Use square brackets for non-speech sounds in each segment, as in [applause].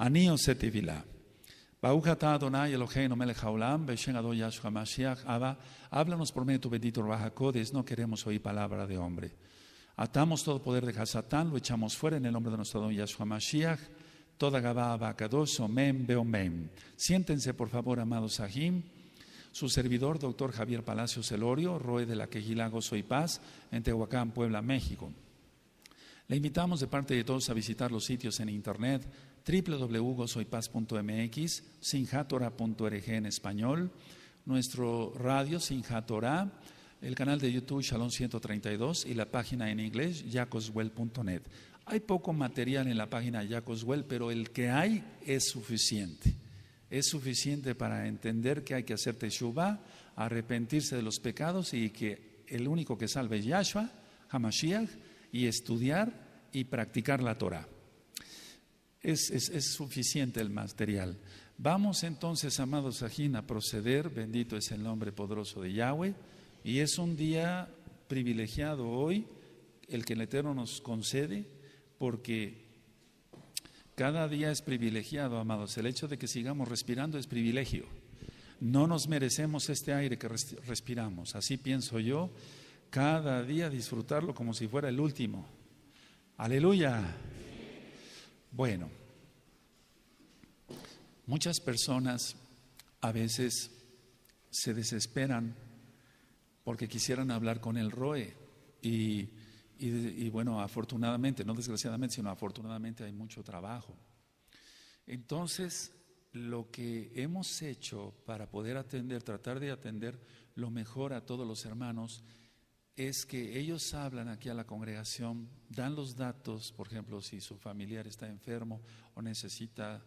Aníos Setivila. Bauja ta' Adonai Eloheinu melech haolam, beshen Yahshua Mashiach, háblanos por medio de tu bendito Rahakodes, no queremos oír palabra de hombre. Atamos todo poder de Hasatán, lo echamos fuera en el nombre de nuestro don Yahshua Mashiach, toda Gabá, Abacados, Omen, beomem. Siéntense, por favor, amados Sahim. Su servidor, doctor Javier Palacios Elorio, Roe de la Quejilago Soy Paz, en Tehuacán, Puebla, México. Le invitamos de parte de todos a visitar los sitios en internet www.gozoypaz.mx, sinjatora.org en español, nuestro radio Sinjatora, el canal de YouTube Shalom 132 y la página en inglés jacoswell.net. Hay poco material en la página yacoswell pero el que hay es suficiente. Es suficiente para entender que hay que hacer teshuva, arrepentirse de los pecados y que el único que salve es Yahshua, Hamashiach, y estudiar y practicar la Torah es, suficiente el material. Vamos entonces, amados a proceder, bendito es el nombre poderoso de Yahweh, y es un día privilegiado hoy, el que el Eterno nos concede, porque cada día es privilegiado, amados. El hecho de que sigamos respirando es privilegio. No nos merecemos este aire que respiramos, así pienso yo, cada día disfrutarlo como si fuera el último. Aleluya. Bueno, muchas personas a veces se desesperan porque quisieran hablar con el ROE y, bueno, afortunadamente, no desgraciadamente, sino afortunadamente hay mucho trabajo. Entonces, lo que hemos hecho para poder atender, tratar de atender lo mejor a todos los hermanos, es que ellos hablan aquí a la congregación, dan los datos, por ejemplo, si su familiar está enfermo o necesita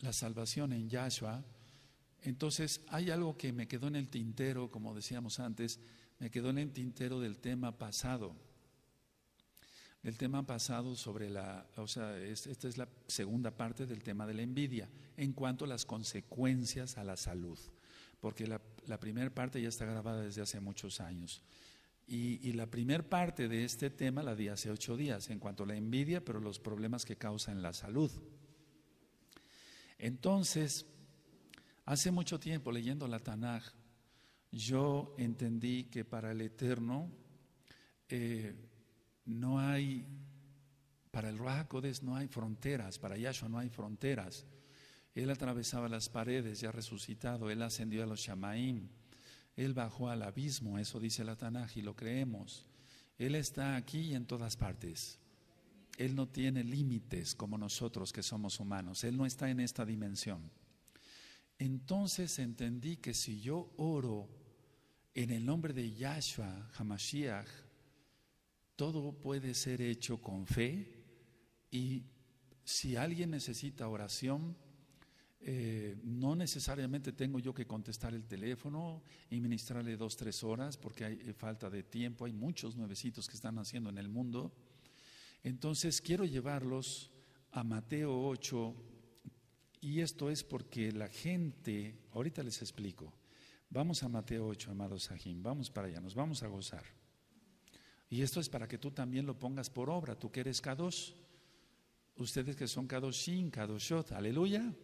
la salvación en Yahshua, entonces hay algo que me quedó en el tintero, como decíamos antes, me quedó en el tintero del tema pasado. El tema pasado sobre la, o sea, esta es la segunda parte del tema de la envidia, en cuanto a las consecuencias a la salud, porque la la primera parte ya está grabada desde hace muchos años. Y, la primera parte de este tema la di hace ocho días, en cuanto a la envidia, pero los problemas que causa en la salud. Entonces, hace mucho tiempo leyendo la Tanaj, yo entendí que para el Eterno eh, no hay, para el Ruach no hay fronteras, para Yahshua no hay fronteras. Él atravesaba las paredes, ya resucitado, Él ascendió a los Shamaim, Él bajó al abismo, eso dice la Tanaj y lo creemos. Él está aquí y en todas partes. Él no tiene límites como nosotros que somos humanos, Él no está en esta dimensión. Entonces entendí que si yo oro en el nombre de Yahshua, Hamashiach, todo puede ser hecho con fe y si alguien necesita oración, eh, no necesariamente tengo yo que contestar el teléfono y ministrarle dos, tres horas, porque hay eh, falta de tiempo, hay muchos nuevecitos que están haciendo en el mundo. Entonces quiero llevarlos a Mateo 8, y esto es porque la gente, ahorita les explico, vamos a Mateo 8, amados Sahim, vamos para allá, nos vamos a gozar. Y esto es para que tú también lo pongas por obra, tú que eres K2, ustedes que son K2 Shin, K2 Shot, aleluya.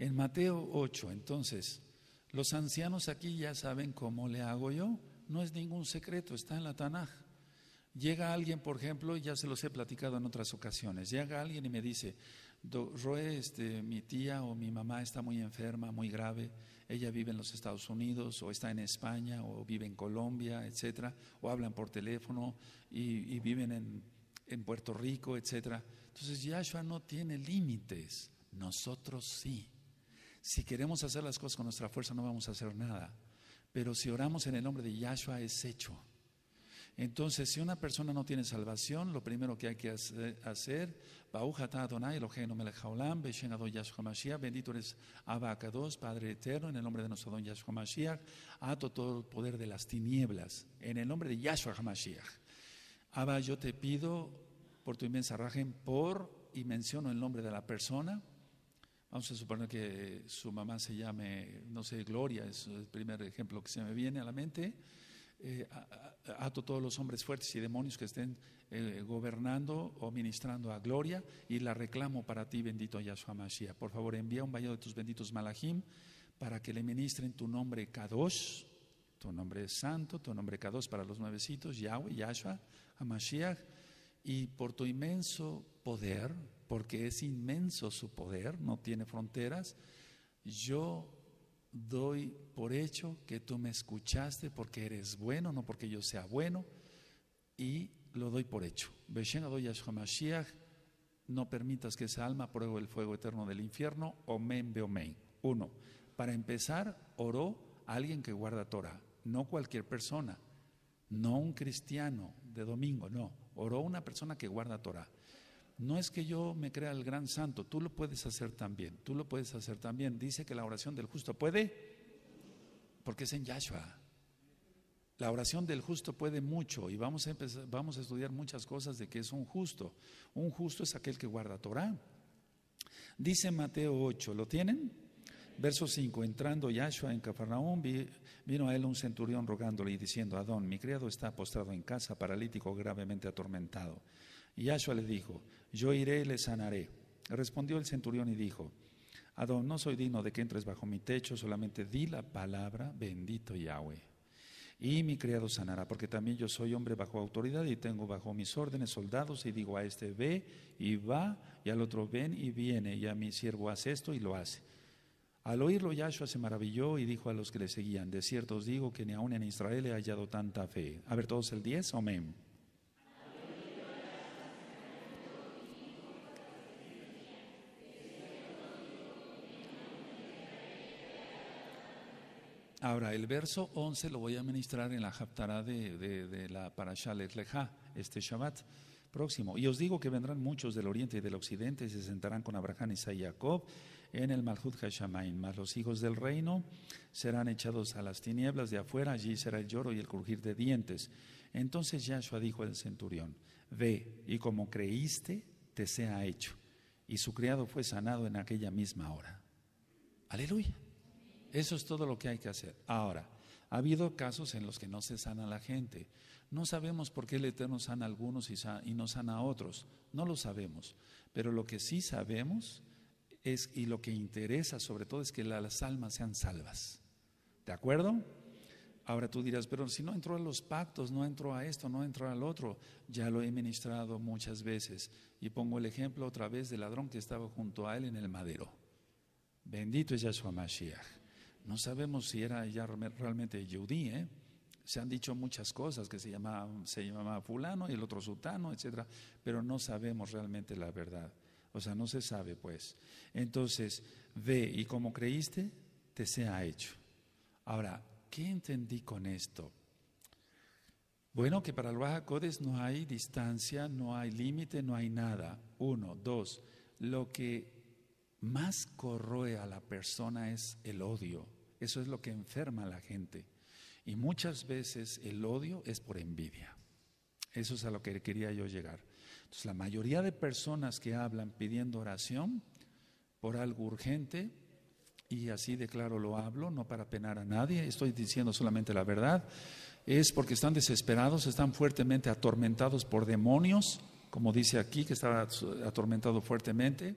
En Mateo 8, entonces, los ancianos aquí ya saben cómo le hago yo, no es ningún secreto, está en la Tanaj. Llega alguien, por ejemplo, ya se los he platicado en otras ocasiones, llega alguien y me dice, Roe, este, mi tía o mi mamá está muy enferma, muy grave, ella vive en los Estados Unidos o está en España o vive en Colombia, etcétera, o hablan por teléfono y, viven en, en Puerto Rico, etcétera. Entonces Yahshua no tiene límites, nosotros sí. Si queremos hacer las cosas con nuestra fuerza no vamos a hacer nada. Pero si oramos en el nombre de Yahshua es hecho. Entonces, si una persona no tiene salvación, lo primero que hay que hacer, bendito eres Abacados, Padre eterno, en el nombre de nuestro don Yahshua Mashiach, ato todo el poder de las tinieblas, en el nombre de Yahshua Mashiach. Abba, yo te pido por tu inmensa rajen, por, y menciono el nombre de la persona, Vamos a suponer que su mamá se llame, no sé, Gloria, es el primer ejemplo que se me viene a la mente. Eh, ato todos los hombres fuertes y demonios que estén eh, gobernando o ministrando a Gloria y la reclamo para ti, bendito Yahshua Mashiach. Por favor, envía un vallado de tus benditos malajim para que le ministren tu nombre Kadosh, tu nombre es santo, tu nombre Kadosh para los nuevecitos, Yahweh, Yahshua, Mashiach, y por tu inmenso poder, porque es inmenso su poder, no tiene fronteras, yo doy por hecho que tú me escuchaste porque eres bueno, no porque yo sea bueno, y lo doy por hecho. no permitas que esa alma pruebe el fuego eterno del infierno, omen omen. Uno, para empezar, oró alguien que guarda Torah, no cualquier persona, no un cristiano de domingo, no, oró una persona que guarda Torah no es que yo me crea el gran santo, tú lo puedes hacer también, tú lo puedes hacer también. Dice que la oración del justo puede, porque es en Yahshua. La oración del justo puede mucho y vamos a, empezar, vamos a estudiar muchas cosas de que es un justo. Un justo es aquel que guarda Torah. Dice Mateo 8, ¿lo tienen? verso 5, entrando Yahshua en Cafarnaúm, vino a él un centurión rogándole y diciendo, Adón, mi criado está postrado en casa, paralítico, gravemente atormentado. Y Yahshua le dijo, yo iré y le sanaré. Respondió el centurión y dijo, Adón, no soy digno de que entres bajo mi techo, solamente di la palabra, bendito Yahweh. Y mi criado sanará, porque también yo soy hombre bajo autoridad y tengo bajo mis órdenes soldados y digo a este ve y va y al otro ven y viene y a mi siervo hace esto y lo hace. Al oírlo, Yahshua se maravilló y dijo a los que le seguían, de cierto os digo que ni aun en Israel he hallado tanta fe. A ver, todos el 10, amén. Ahora, el verso 11 lo voy a ministrar en la Japtará de, la Parashalet leja este Shabbat próximo. Y os digo que vendrán muchos del oriente y del occidente y se sentarán con Abraham, Isaac y Jacob en el Malhut Hashamain. Mas los hijos del reino serán echados a las tinieblas de afuera, allí será el lloro y el crujir de dientes. Entonces Yahshua dijo al centurión, ve y como creíste, te sea hecho. Y su criado fue sanado en aquella misma hora. Aleluya. Eso es todo lo que hay que hacer. Ahora, ha habido casos en los que no se sana la gente. No sabemos por qué el Eterno sana a algunos y, no sana a otros. No lo sabemos. Pero lo que sí sabemos es, y lo que interesa sobre todo es que las almas sean salvas. ¿De acuerdo? Ahora tú dirás, pero si no entró a los pactos, no entró a esto, no entró al otro, ya lo he ministrado muchas veces. Y pongo el ejemplo otra vez del ladrón que estaba junto a él en el madero. Bendito es Yahshua Mashiach. No sabemos si era ella realmente yudí, ¿eh? Se han dicho muchas cosas, que se llamaba, se llamaba fulano y el otro sultano, etcétera, pero no sabemos realmente la verdad. O sea, no se sabe, pues. Entonces, ve y como creíste, te sea hecho. Ahora, ¿qué entendí con esto? Bueno, que para el Baja no hay distancia, no hay límite, no hay nada. Uno, dos, lo que más corroe a la persona es el odio eso es lo que enferma a la gente. Y muchas veces el odio es por envidia. Eso es a lo que quería yo llegar. Entonces, la mayoría de personas que hablan pidiendo oración por algo urgente, y así declaro lo hablo, no para penar a nadie, estoy diciendo solamente la verdad, es porque están desesperados, están fuertemente atormentados por demonios, como dice aquí, que estaba atormentado fuertemente.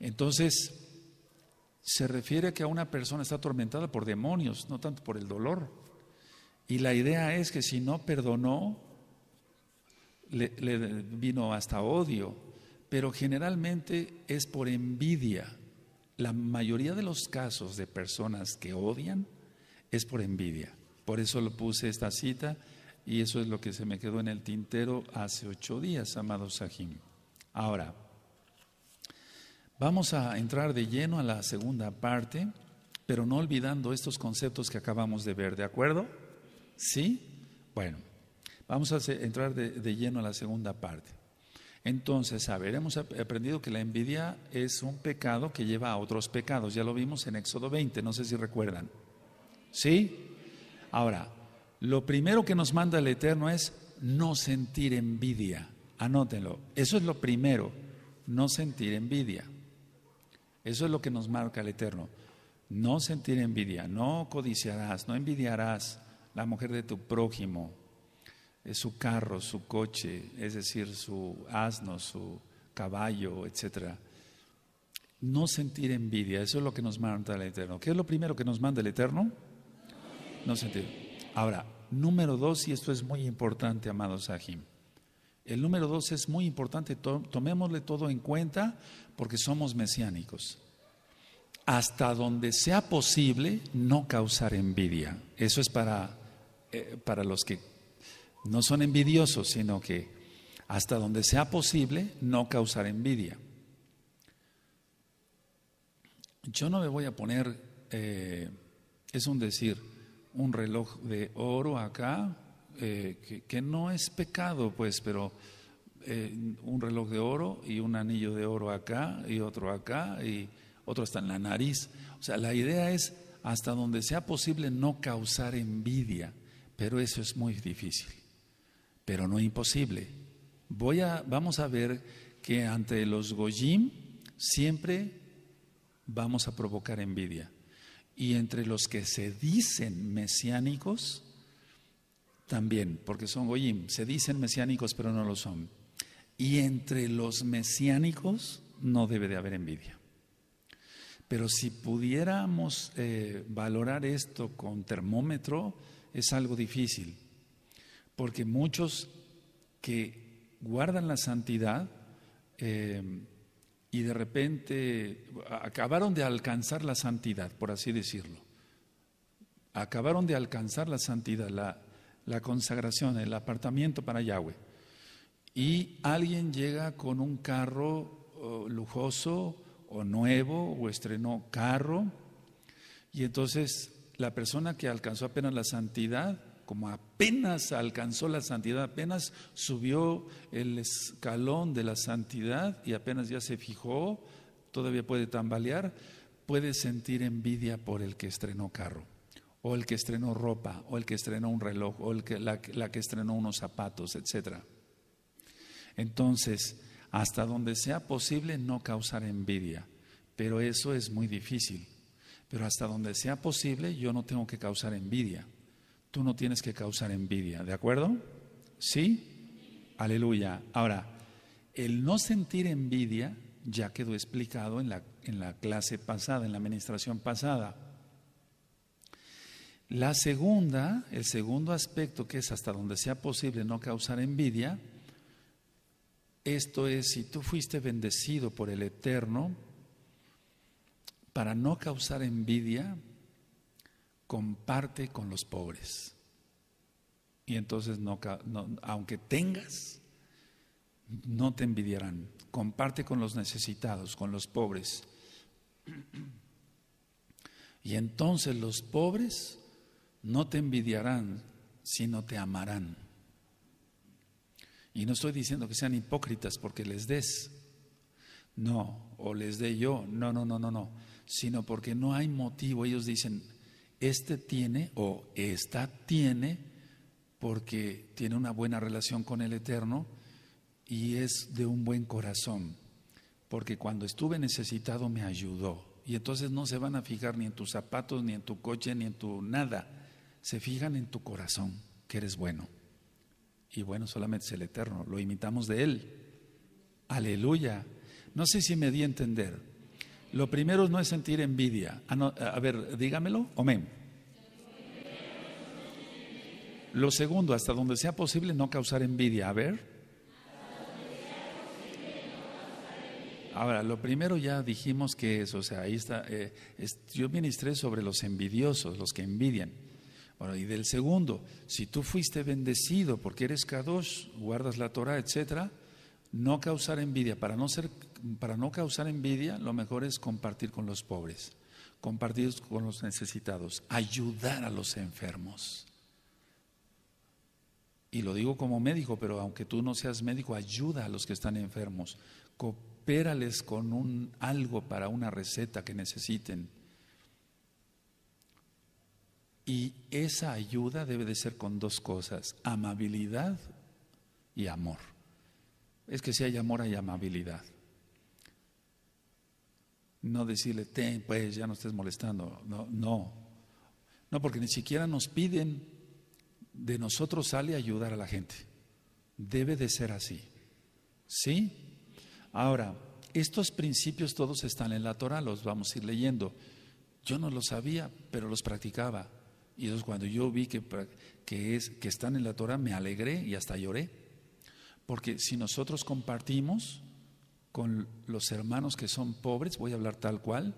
Entonces, se refiere a que una persona está atormentada por demonios, no tanto por el dolor. Y la idea es que si no perdonó, le, vino hasta odio, pero generalmente es por envidia. La mayoría de los casos de personas que odian es por envidia. Por eso lo puse esta cita y eso es lo que se me quedó en el tintero hace ocho días, amado Sajim. Ahora, Vamos a entrar de lleno a la segunda parte, pero no olvidando estos conceptos que acabamos de ver, ¿de acuerdo? ¿Sí? Bueno, vamos a entrar de, lleno a la segunda parte. Entonces, a ver, hemos aprendido que la envidia es un pecado que lleva a otros pecados. Ya lo vimos en Éxodo 20, no sé si recuerdan. ¿Sí? Ahora, lo primero que nos manda el Eterno es no sentir envidia. Anótenlo. Eso es lo primero, no sentir envidia. Eso es lo que nos marca el Eterno. No sentir envidia, no codiciarás, no envidiarás la mujer de tu prójimo, su carro, su coche, es decir, su asno, su caballo, etc. No sentir envidia, eso es lo que nos manda el Eterno. ¿Qué es lo primero que nos manda el Eterno? No sentir. Ahora, número dos, y esto es muy importante, amados Sahim. El número dos es muy importante, tomémosle todo en cuenta porque somos mesiánicos. Hasta donde sea posible, no causar envidia. Eso es para, eh, para los que no son envidiosos, sino que hasta donde sea posible, no causar envidia. Yo no me voy a poner, eh, es un decir, un reloj de oro acá, eh, que, no es pecado, pues, pero eh, un reloj de oro y un anillo de oro acá y otro acá y otro hasta en la nariz. O sea, la idea es hasta donde sea posible no causar envidia, pero eso es muy difícil, pero no imposible. Voy a, vamos a ver que ante los Goyim siempre vamos a provocar envidia. Y entre los que se dicen mesiánicos, también, porque son goyim, se dicen mesiánicos pero no lo son. Y entre los mesiánicos no debe de haber envidia. Pero si pudiéramos eh, valorar esto con termómetro, es algo difícil, porque muchos que guardan la santidad eh, y de repente acabaron de alcanzar la santidad, por así decirlo, acabaron de alcanzar la santidad, la, la consagración, el apartamiento para Yahweh. Y alguien llega con un carro oh, lujoso o nuevo o estrenó carro y entonces la persona que alcanzó apenas la santidad, como apenas alcanzó la santidad, apenas subió el escalón de la santidad y apenas ya se fijó, todavía puede tambalear, puede sentir envidia por el que estrenó carro o el que estrenó ropa, o el que estrenó un reloj, o el la, que estrenó unos zapatos, etc. Entonces, hasta donde sea posible no causar envidia, pero eso es muy difícil. Pero hasta donde sea posible yo no tengo que causar envidia. Tú no tienes que causar envidia, ¿de acuerdo? ¿Sí? Aleluya. Ahora, el no sentir envidia ya quedó explicado en la clase pasada, en la administración pasada. La segunda, el segundo aspecto que es hasta donde sea posible no causar envidia, esto es, si tú fuiste bendecido por el Eterno, para no causar envidia, comparte con los pobres. Y entonces, no, aunque tengas, no te envidiarán. Comparte con los necesitados, con los pobres. Y entonces los pobres no te envidiarán, sino te amarán. Y no estoy diciendo que sean hipócritas porque les des, no, o les dé yo, no, no, no, no, no, sino porque no hay motivo. Ellos dicen, este tiene o esta tiene porque tiene una buena relación con el Eterno y es de un buen corazón, porque cuando estuve necesitado me ayudó. Y entonces no se van a fijar ni en tus zapatos, ni en tu coche, ni en tu nada se fijan en tu corazón, que eres bueno. Y bueno solamente es el Eterno, lo imitamos de Él. Aleluya. No sé si me di a entender. Lo primero no es sentir envidia. Ah, a ver, dígamelo. Amén. Lo segundo, hasta donde sea posible no causar envidia. A ver. Ahora, lo primero ya dijimos que es, o sea, ahí está, eh, yo ministré sobre los envidiosos, los que envidian y del segundo, si tú fuiste bendecido porque eres Kadosh, guardas la Torah, etc., no causar envidia. Para no, ser, para no causar envidia, lo mejor es compartir con los pobres, compartir con los necesitados, ayudar a los enfermos. Y lo digo como médico, pero aunque tú no seas médico, ayuda a los que están enfermos. Coopérales con un, algo para una receta que necesiten. Y esa ayuda debe de ser con dos cosas, amabilidad y amor. Es que si hay amor hay amabilidad. No decirle, pues ya no estés molestando. No, no. No, porque ni siquiera nos piden, de nosotros sale ayudar a la gente. Debe de ser así. ¿Sí? Ahora, estos principios todos están en la Torah, los vamos a ir leyendo. Yo no los sabía, pero los practicaba. Y entonces cuando yo vi que, es, que están en la Torah, me alegré y hasta lloré. Porque si nosotros compartimos con los hermanos que son pobres, voy a hablar tal cual,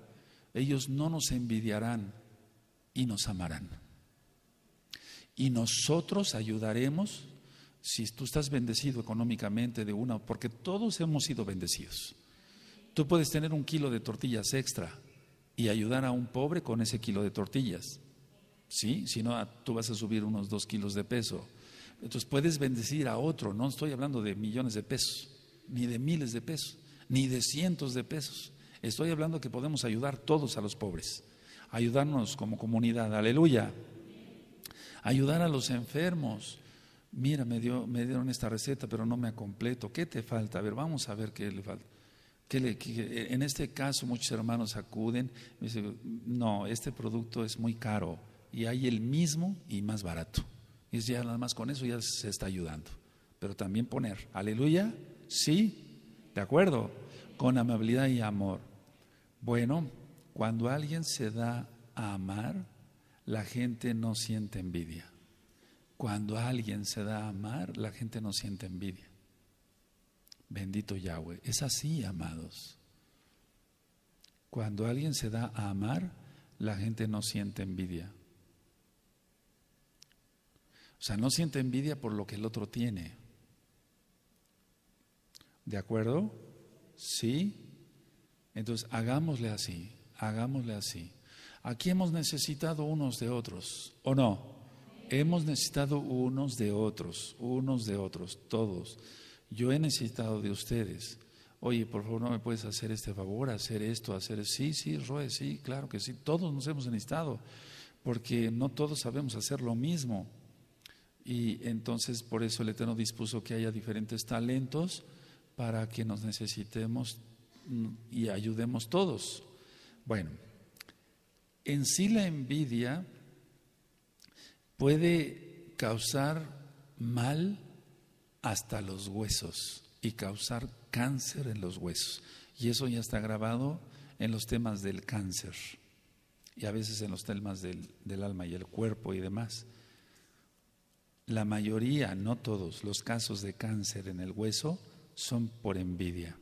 ellos no nos envidiarán y nos amarán. Y nosotros ayudaremos si tú estás bendecido económicamente de una, porque todos hemos sido bendecidos. Tú puedes tener un kilo de tortillas extra y ayudar a un pobre con ese kilo de tortillas. ¿sí? Si no, ah, tú vas a subir unos dos kilos de peso. Entonces puedes bendecir a otro, no estoy hablando de millones de pesos, ni de miles de pesos, ni de cientos de pesos. Estoy hablando que podemos ayudar todos a los pobres, ayudarnos como comunidad, aleluya. Ayudar a los enfermos. Mira, me, dio, me dieron esta receta, pero no me ha completo. ¿Qué te falta? A ver, vamos a ver qué le falta. en este caso muchos hermanos acuden dicen, no, este producto es muy caro y hay el mismo y más barato. Y ya nada más con eso ya se está ayudando. Pero también poner, aleluya, sí, de acuerdo, con amabilidad y amor. Bueno, cuando alguien se da a amar, la gente no siente envidia. Cuando alguien se da a amar, la gente no siente envidia. Bendito Yahweh. Es así, amados. Cuando alguien se da a amar, la gente no siente envidia. O sea, no siente envidia por lo que el otro tiene. ¿De acuerdo? Sí. Entonces, hagámosle así, hagámosle así. Aquí hemos necesitado unos de otros, ¿o no? Hemos necesitado unos de otros, unos de otros, todos. Yo he necesitado de ustedes. Oye, por favor, ¿no me puedes hacer este favor, hacer esto, hacer... E-? Sí, sí, Roe, sí, claro que sí. Todos nos hemos necesitado, porque no todos sabemos hacer lo mismo. Y entonces por eso el Eterno dispuso que haya diferentes talentos para que nos necesitemos y ayudemos todos. Bueno, en sí la envidia puede causar mal hasta los huesos y causar cáncer en los huesos. Y eso ya está grabado en los temas del cáncer y a veces en los temas del, del alma y el cuerpo y demás la mayoría, no todos, los casos de cáncer en el hueso son por envidia.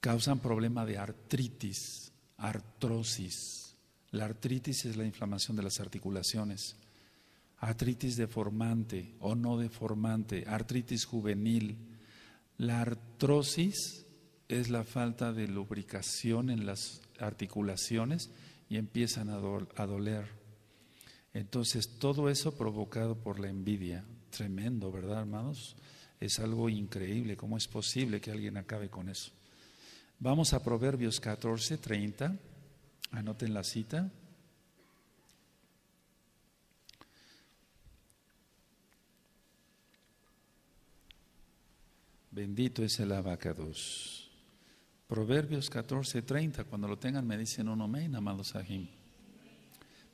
Causan problema de artritis, artrosis. La artritis es la inflamación de las articulaciones. Artritis deformante o no deformante, artritis juvenil. La artrosis es la falta de lubricación en las articulaciones y empiezan a, a doler entonces, todo eso provocado por la envidia, tremendo, ¿verdad, hermanos? Es algo increíble, ¿cómo es posible que alguien acabe con eso? Vamos a Proverbios 14, 30, anoten la cita. Bendito es el abacados. Proverbios 14, 30, cuando lo tengan me dicen un amén, amados ajim.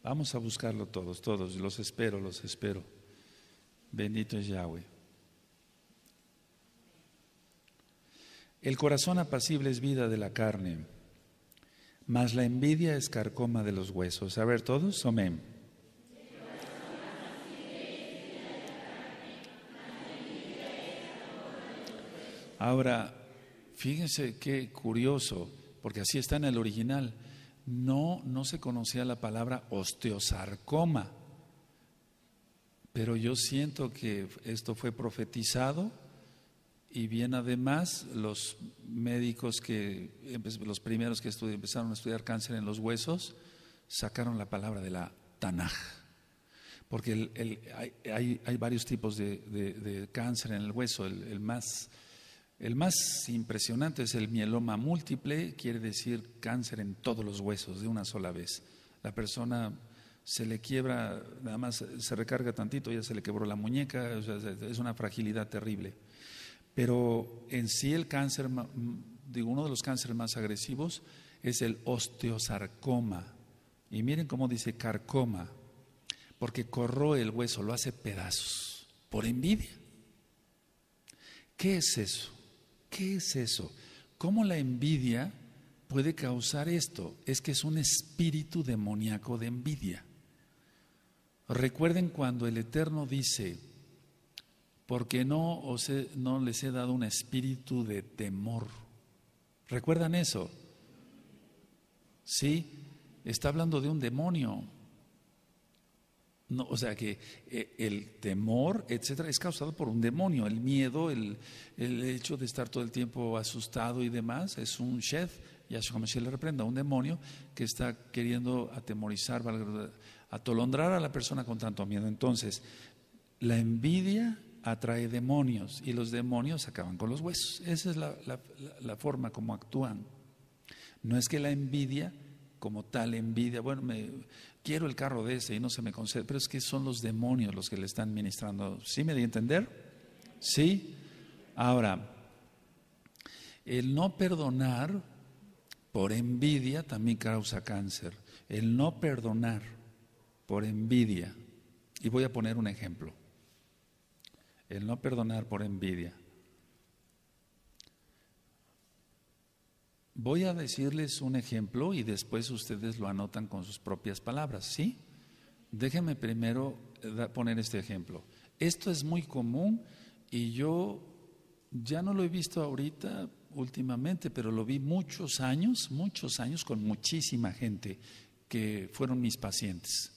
Vamos a buscarlo todos, todos. Los espero, los espero. Bendito es Yahweh. El corazón apacible es vida de la carne, mas la envidia es carcoma de los huesos. A ver, todos, amén. Ahora, fíjense qué curioso, porque así está en el original no, se conocía la palabra osteosarcoma, pero yo siento que esto fue profetizado y bien además los médicos que, los primeros que empezaron a estudiar cáncer en los huesos, sacaron la palabra de la Tanaj. Porque hay, varios tipos de, cáncer en el hueso, el más el más impresionante es el mieloma múltiple, quiere decir cáncer en todos los huesos de una sola vez. La persona se le quiebra, nada más se recarga tantito, ya se le quebró la muñeca, es una fragilidad terrible. Pero en sí el cáncer, digo, uno de los cánceres más agresivos es el osteosarcoma. Y miren cómo dice carcoma, porque corroe el hueso, lo hace pedazos, por envidia. ¿Qué es eso? ¿Qué es eso? ¿Cómo la envidia puede causar esto? Es que es un espíritu demoníaco de envidia. Recuerden cuando el Eterno dice, porque no, os no les he dado un espíritu de temor. ¿Recuerdan eso? Sí, está hablando de un demonio. No, o sea que eh, el temor, etcétera, es causado por un demonio. El miedo, el, hecho de estar todo el tiempo asustado y demás, es un chef, como si le reprenda, un demonio que está queriendo atemorizar, atolondrar a la persona con tanto miedo. Entonces, la envidia atrae demonios y los demonios acaban con los huesos. Esa es la forma como actúan. No es que la envidia como tal envidia. Bueno, me, quiero el carro de ese y no se me concede. Pero es que son los demonios los que le están ministrando. ¿Sí me di a entender? Sí. Ahora, el no perdonar por envidia también causa cáncer. El no perdonar por envidia. Y voy a poner un ejemplo. El no perdonar por envidia. Voy a decirles un ejemplo y después ustedes lo anotan con sus propias palabras, ¿sí? Déjenme primero eh, poner este ejemplo. Esto es muy común y yo ya no lo he visto ahorita últimamente, pero lo vi muchos años, muchos años con muchísima gente que fueron mis pacientes.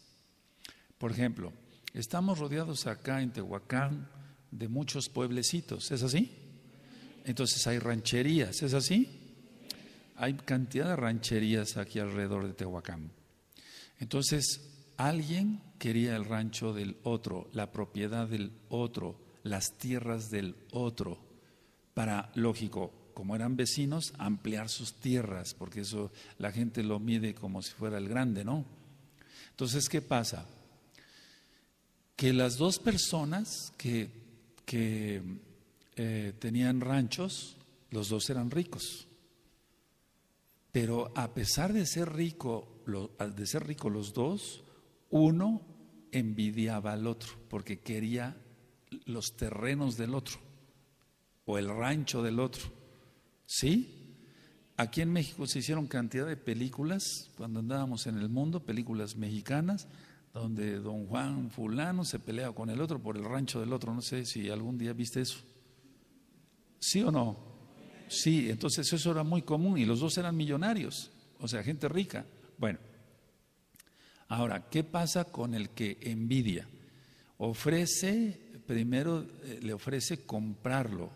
Por ejemplo, estamos rodeados acá en Tehuacán de muchos pueblecitos, ¿es así? Entonces hay rancherías, ¿es así? hay cantidad de rancherías aquí alrededor de Tehuacán. Entonces, alguien quería el rancho del otro, la propiedad del otro, las tierras del otro, para, lógico, como eran vecinos, ampliar sus tierras, porque eso la gente lo mide como si fuera el grande, ¿no? Entonces, ¿qué pasa? Que las dos personas que, eh, tenían ranchos, los dos eran ricos. Pero a pesar de ser rico, de ser rico los dos, uno envidiaba al otro porque quería los terrenos del otro o el rancho del otro. ¿Sí? Aquí en México se hicieron cantidad de películas cuando andábamos en el mundo, películas mexicanas, donde don Juan fulano se pelea con el otro por el rancho del otro. No sé si algún día viste eso. ¿Sí o no? Sí, entonces eso era muy común y los dos eran millonarios, o sea, gente rica. Bueno, ahora, ¿qué pasa con el que envidia? Ofrece, primero eh, le ofrece comprarlo.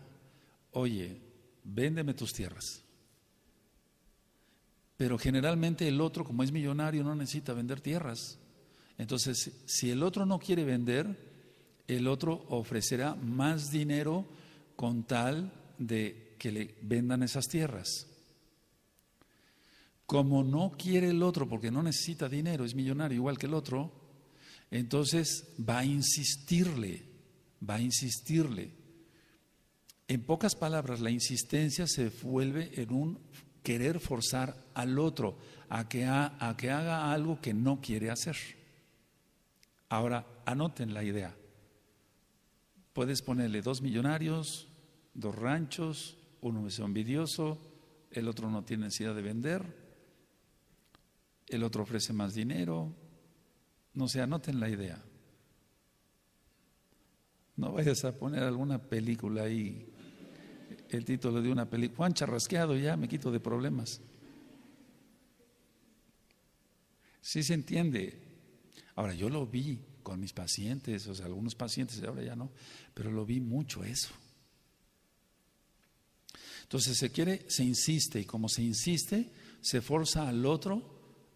Oye, véndeme tus tierras. Pero generalmente el otro, como es millonario, no necesita vender tierras. Entonces, si el otro no quiere vender, el otro ofrecerá más dinero con tal de que le vendan esas tierras. Como no quiere el otro, porque no necesita dinero, es millonario igual que el otro, entonces va a insistirle, va a insistirle. En pocas palabras, la insistencia se vuelve en un querer forzar al otro a que, a que haga algo que no quiere hacer. Ahora, anoten la idea. Puedes ponerle dos millonarios, dos ranchos, uno es envidioso, el otro no tiene necesidad de vender, el otro ofrece más dinero. No se anoten la idea. No vayas a poner alguna película ahí, el título de una película. Juan Charrasqueado, ya me quito de problemas. Sí se entiende. Ahora, yo lo vi con mis pacientes, o sea, algunos pacientes, ahora ya no, pero lo vi mucho eso. Entonces se quiere, se insiste y como se insiste, se forza al otro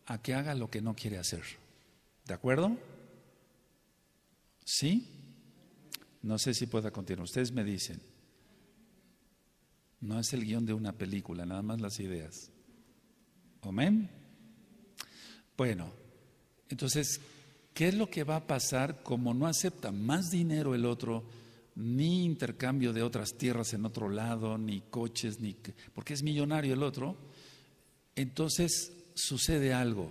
a que haga lo que no quiere hacer. ¿De acuerdo? ¿Sí? No sé si pueda continuar. Ustedes me dicen. No es el guión de una película, nada más las ideas. Amén. Bueno, entonces, ¿qué es lo que va a pasar como no acepta más dinero el otro? ni intercambio de otras tierras en otro lado, ni coches, ni porque es millonario el otro, entonces sucede algo,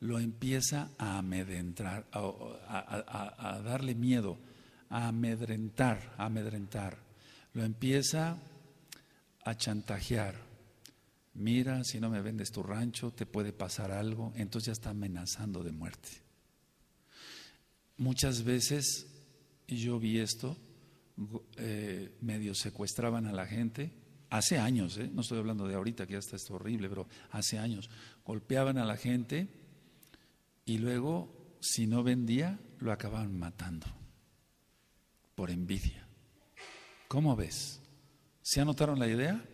lo empieza a amedrentar, a, darle miedo, a amedrentar, a amedrentar, lo empieza a chantajear. Mira, si no me vendes tu rancho, te puede pasar algo, entonces ya está amenazando de muerte. Muchas veces yo vi esto eh, medio secuestraban a la gente, hace años, ¿eh? no estoy hablando de ahorita, que ya está esto horrible, pero hace años, golpeaban a la gente y luego, si no vendía, lo acababan matando por envidia. ¿Cómo ves? ¿Se anotaron la idea?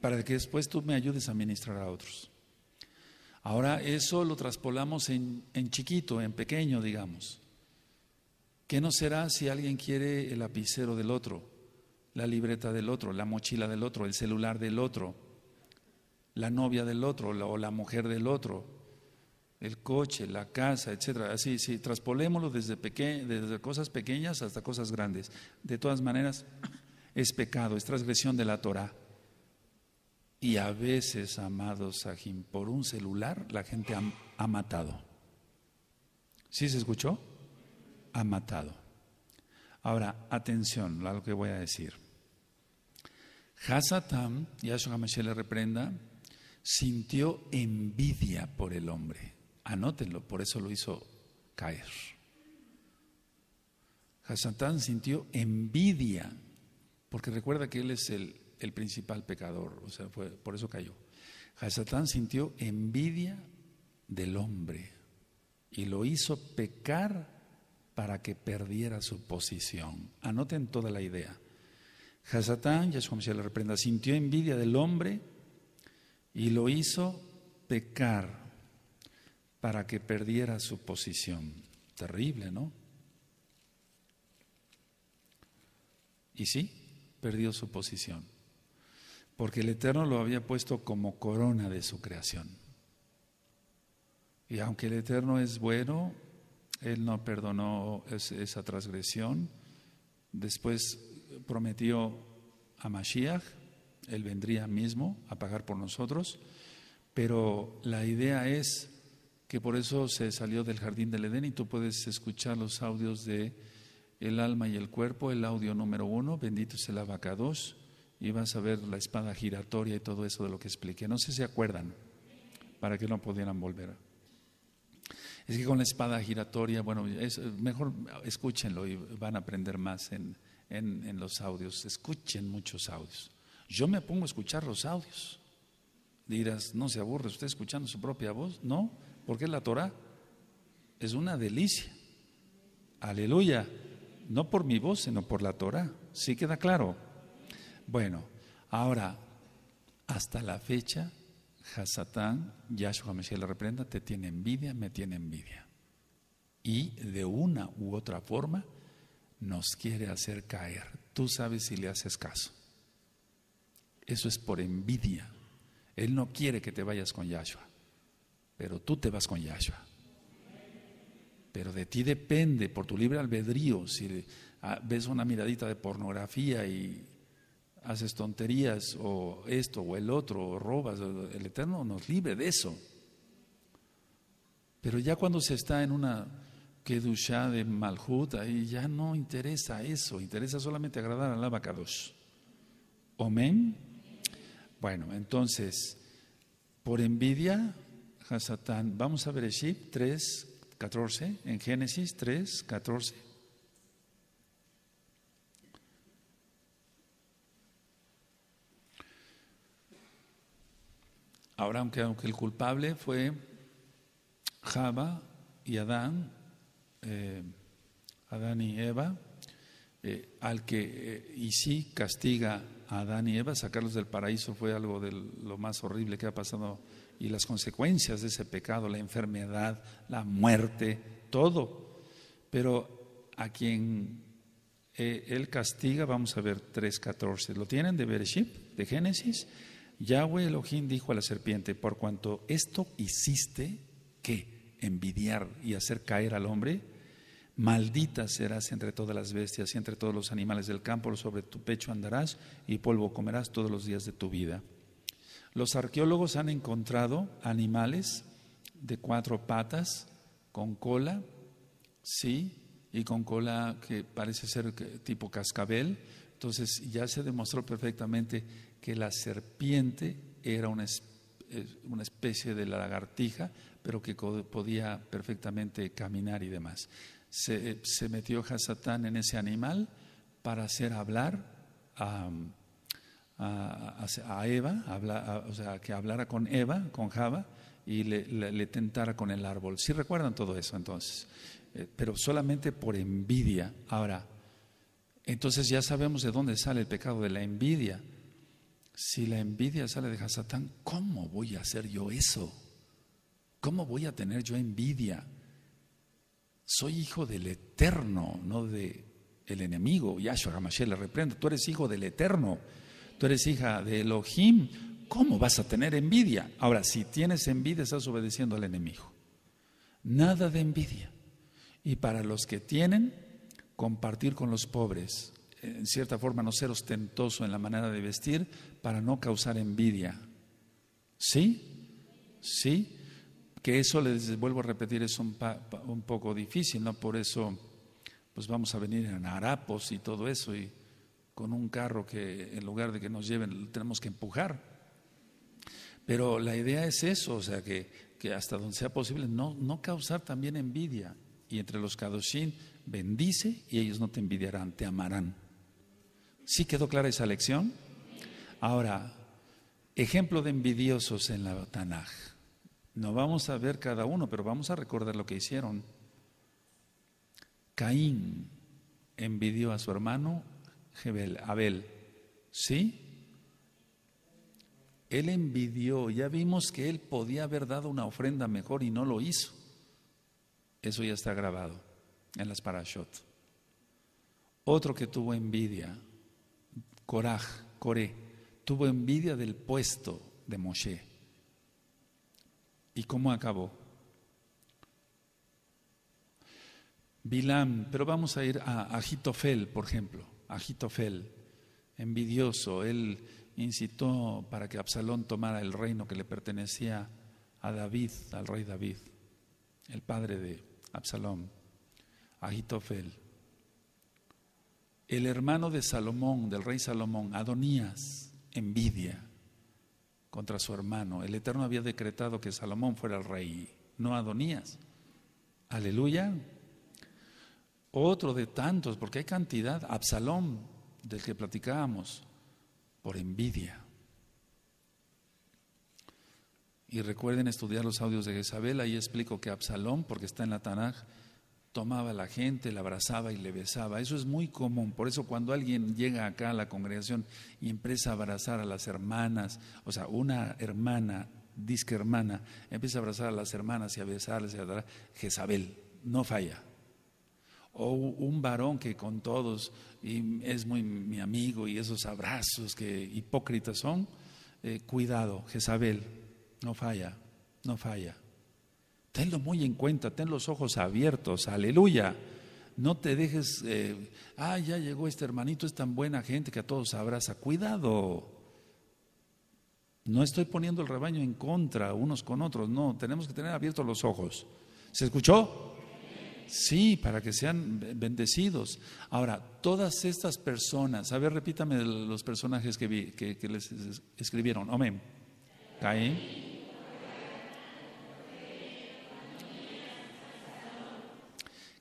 Para que después tú me ayudes a ministrar a otros. Ahora eso lo traspolamos en chiquito, en pequeño, digamos. ¿Qué no será si alguien quiere el lapicero del otro, la libreta del otro, la mochila del otro, el celular del otro, la novia del otro o la mujer del otro, el coche, la casa, etcétera? Así, sí, traspolémoslo desde, cosas pequeñas hasta cosas grandes. De todas maneras, es pecado, es transgresión de la Torah. Y a veces, amados Sajim, por un celular la gente ha matado. ¿Sí se escuchó? ha matado. Ahora, atención a lo que voy a decir. ya Yahshua HaMashiach le reprenda, sintió envidia por el hombre. Anótenlo, por eso lo hizo caer. Hasatán sintió envidia, porque recuerda que él es el, principal pecador, o sea, fue, por eso cayó. Hasatán sintió envidia del hombre y lo hizo pecar para que perdiera su posición. Anoten toda la idea. Hasatán, como se le reprenda, sintió envidia del hombre y lo hizo pecar para que perdiera su posición. Terrible, ¿no? Y sí, perdió su posición, porque el Eterno lo había puesto como corona de su creación. Y aunque el Eterno es bueno, él no perdonó esa transgresión. Después prometió a Mashiach, Él vendría mismo a pagar por nosotros, pero la idea es que por eso se salió del jardín del Edén y tú puedes escuchar los audios de El alma y el cuerpo, el audio número uno, bendito es el dos, y vas a ver la espada giratoria y todo eso de lo que expliqué. No sé si se acuerdan, para que no pudieran volver. Es que con la espada giratoria, bueno, mejor escúchenlo y van a aprender más en, los audios. Escuchen muchos audios. Yo me pongo a escuchar los audios. Dirás, no se aburre usted escuchando su propia voz. No, porque la Torah es una delicia. Aleluya. No por mi voz, sino por la Torah. ¿Sí queda claro? Bueno, ahora, hasta la fecha, Hasatán, Yahshua Mesías le reprenda, te tiene envidia, me tiene envidia. Y de una u otra forma nos quiere hacer caer. Tú sabes si le haces caso. Eso es por envidia. Él no quiere que te vayas con Yahshua, pero tú te vas con Yahshua. Pero de ti depende, por tu libre albedrío, si ah, ves una miradita de pornografía y haces tonterías o esto o el otro o robas, el Eterno nos libre de eso. Pero ya cuando se está en una Kedushá de Malhut, ahí ya no interesa eso, interesa solamente agradar al abacados. ¿Omen? Bueno, entonces, por envidia, Hasatán, vamos a ver ver 3, 14, en Génesis 3, 14. Ahora, aunque, aunque el culpable fue Java y Adán, eh, Adán y Eva, eh, al que eh, y sí castiga a Adán y Eva, sacarlos del paraíso fue algo de lo más horrible que ha pasado y las consecuencias de ese pecado, la enfermedad, la muerte, todo. Pero a quien él castiga, vamos a ver 3.14, ¿lo tienen de Bereshit, de Génesis? Yahweh Elohim dijo a la serpiente, por cuanto esto hiciste, que envidiar y hacer caer al hombre, maldita serás entre todas las bestias y entre todos los animales del campo, sobre tu pecho andarás y polvo comerás todos los días de tu vida. Los arqueólogos han encontrado animales de cuatro patas, con cola, sí, y con cola que parece ser tipo cascabel. Entonces ya se demostró perfectamente que la serpiente era una, especie de lagartija, pero que podía perfectamente caminar y demás. Eh, se, metió Hasatán en ese animal para hacer hablar a, Eva, o sea, que hablara con Eva, con Java, y le, tentara con el árbol. ¿Si recuerdan todo eso entonces? Eh, pero solamente por envidia. Ahora, entonces ya sabemos de dónde sale el pecado de la envidia. Si la envidia sale de Hasatán, ¿cómo voy a hacer yo eso? ¿Cómo voy a tener yo envidia? Soy hijo del Eterno, no de el enemigo. Yahshua Hamashiach le reprende. Tú eres hijo del Eterno. Tú eres hija de Elohim. ¿Cómo vas a tener envidia? Ahora, si tienes envidia, estás obedeciendo al enemigo. Nada de envidia. Y para los que tienen, compartir con los pobres en cierta forma, no ser ostentoso en la manera de vestir para no causar envidia. ¿Sí? ¿Sí? Que eso, les vuelvo a repetir, es un, un poco difícil, ¿no? Por eso, pues vamos a venir en harapos y todo eso, y con un carro que en lugar de que nos lleven, tenemos que empujar. Pero la idea es eso, o sea, que, hasta donde sea posible, no, no causar también envidia. Y entre los Kadoshin, bendice y ellos no te envidiarán, te amarán. ¿Sí quedó clara esa lección? Ahora, ejemplo de envidiosos en la Tanaj. No vamos a ver cada uno, pero vamos a recordar lo que hicieron. Caín envidió a su hermano Abel. ¿Sí? Él envidió, ya vimos que él podía haber dado una ofrenda mejor y no lo hizo. Eso ya está grabado en las parashot. Otro que tuvo envidia Coraj, Coré, tuvo envidia del puesto de Moshe. ¿Y cómo acabó? Bilam, pero vamos a ir a Agitofel, por ejemplo. Agitofel, envidioso, él incitó para que Absalón tomara el reino que le pertenecía a David, al rey David, el padre de Absalón, Agitofel el hermano de Salomón, del rey Salomón, Adonías, envidia contra su hermano. El Eterno había decretado que Salomón fuera el rey, no Adonías. Aleluya. Otro de tantos, porque hay cantidad, Absalón, del que platicábamos, por envidia. Y recuerden estudiar los audios de Jezabel, ahí explico que Absalón, porque está en la Tanaj, tomaba a la gente, la abrazaba y le besaba. Eso es muy común. Por eso cuando alguien llega acá a la congregación y empieza a abrazar a las hermanas, o sea, una hermana, disque hermana, empieza a abrazar a las hermanas y a besarles, y a Jezabel, no falla. O un varón que con todos y es muy mi amigo y esos abrazos que hipócritas son, eh, cuidado, Jezabel, no falla, no falla. Tenlo muy en cuenta, ten los ojos abiertos, aleluya. No te dejes, ah, ya llegó este hermanito, es tan buena gente que a todos abraza. Cuidado. No estoy poniendo el rebaño en contra unos con otros, no, tenemos que tener abiertos los ojos. ¿Se escuchó? Sí, para que sean bendecidos. Ahora, todas estas personas, a ver, repítame los personajes que, les escribieron. Amén. Caín.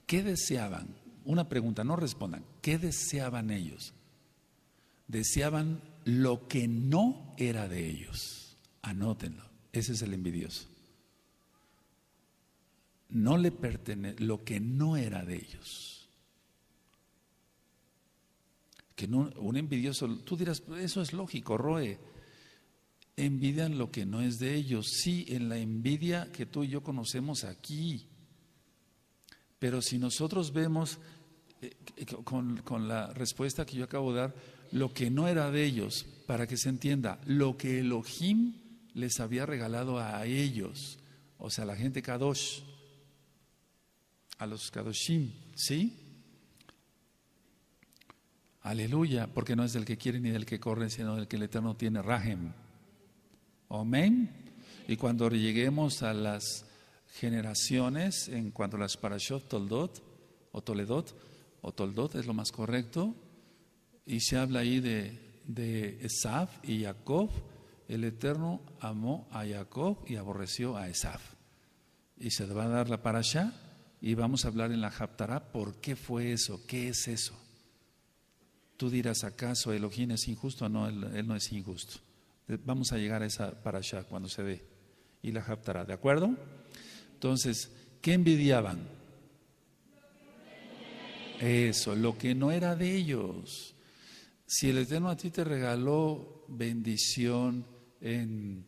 ¿Qué deseaban? Una pregunta, no respondan. ¿Qué deseaban ellos? Deseaban lo que no era de ellos. Anótenlo. Ese es el envidioso. No le pertenece lo que no era de ellos. Que no, un envidioso, tú dirás, eso es lógico, Roe. Envidian lo que no es de ellos. Sí, en la envidia que tú y yo conocemos aquí pero si nosotros vemos eh, con, con, la respuesta que yo acabo de dar, lo que no era de ellos, para que se entienda, lo que Elohim les había regalado a ellos, o sea, a la gente Kadosh, a los Kadoshim, ¿sí? Aleluya, porque no es del que quiere ni del que corre, sino del que el Eterno tiene, Rahem. Amén. Y cuando lleguemos a las generaciones en cuanto a las parashot Toldot o Toledot o Toldot es lo más correcto. Y se habla ahí de, de Esaf y Jacob. El Eterno amó a Jacob y aborreció a Esaf. Y se va a dar la parasha y vamos a hablar en la Haftarah por qué fue eso, qué es eso. Tú dirás, ¿acaso Elohim es injusto? No, él, no es injusto. Vamos a llegar a esa parasha cuando se ve Y la Haftarah, ¿de acuerdo? Entonces, ¿qué envidiaban? Eso, lo que no era de ellos. Si el Eterno a ti te regaló bendición en,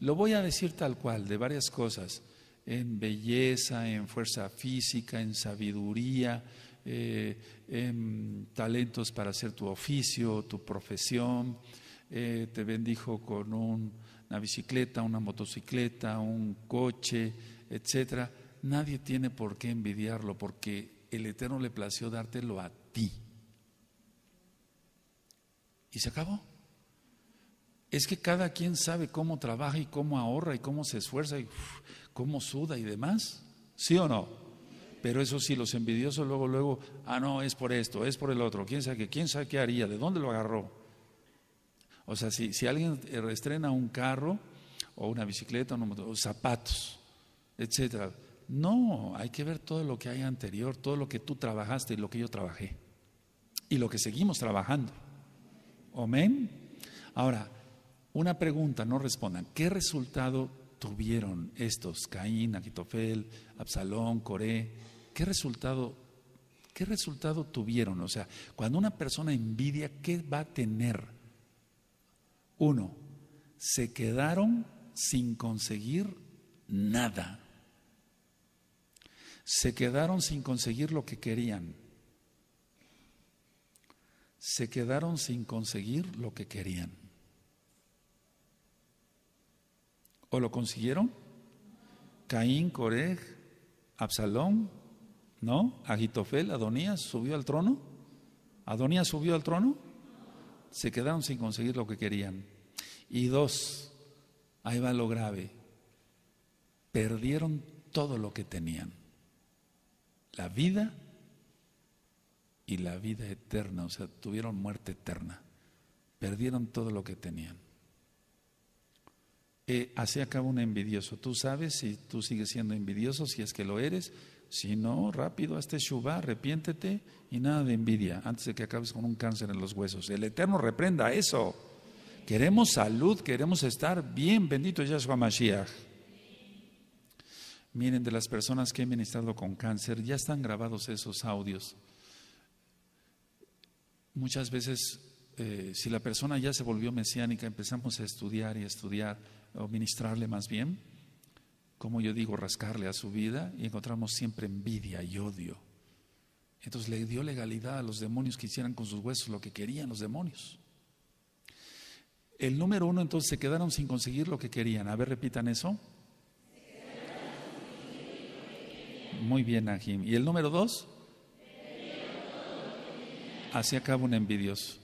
lo voy a decir tal cual, de varias cosas, en belleza, en fuerza física, en sabiduría, eh, en talentos para hacer tu oficio, tu profesión, eh, te bendijo con un una bicicleta, una motocicleta, un coche, etcétera, nadie tiene por qué envidiarlo porque el Eterno le plació dártelo a ti. Y se acabó. Es que cada quien sabe cómo trabaja y cómo ahorra y cómo se esfuerza y cómo suda y demás. ¿Sí o no? Pero eso sí, los envidiosos luego, luego, ah, no, es por esto, es por el otro, quién sabe qué, quién sabe qué haría, de dónde lo agarró. O sea, si, alguien estrena un carro o una bicicleta o, zapatos, etcétera, no, hay que ver todo lo que hay anterior, todo lo que tú trabajaste y lo que yo trabajé y lo que seguimos trabajando. Amén. Ahora, una pregunta, no respondan. ¿Qué resultado tuvieron estos, Caín, Aquitofel, Absalón, Coré? ¿Qué resultado, ¿Qué resultado tuvieron? O sea, cuando una persona envidia, ¿qué va a tener? Uno, se quedaron sin conseguir nada. Se quedaron sin conseguir lo que querían. Se quedaron sin conseguir lo que querían. ¿O lo consiguieron? Caín, Corej, Absalón, ¿no? Agitofel, Adonías subió al trono. ¿Adonías subió al trono? se quedaron sin conseguir lo que querían. Y dos, ahí va lo grave, perdieron todo lo que tenían, la vida y la vida eterna, o sea, tuvieron muerte eterna, perdieron todo lo que tenían. Eh, así acaba un envidioso. Tú sabes si tú sigues siendo envidioso, si es que lo eres, si no, rápido, hazte shubá, arrepiéntete y nada de envidia antes de que acabes con un cáncer en los huesos. El Eterno reprenda eso. Queremos salud, queremos estar bien, bendito Yahshua Mashiach. Miren, de las personas que he ministrado con cáncer, ya están grabados esos audios. Muchas veces, eh, si la persona ya se volvió mesiánica, empezamos a estudiar y estudiar, o ministrarle más bien, como yo digo, rascarle a su vida y encontramos siempre envidia y odio. Entonces le dio legalidad a los demonios que hicieran con sus huesos lo que querían los demonios. El número uno entonces se quedaron sin conseguir lo que querían. A ver, repitan eso. Muy bien, Ajim. ¿Y el número dos? Así acaba un envidioso.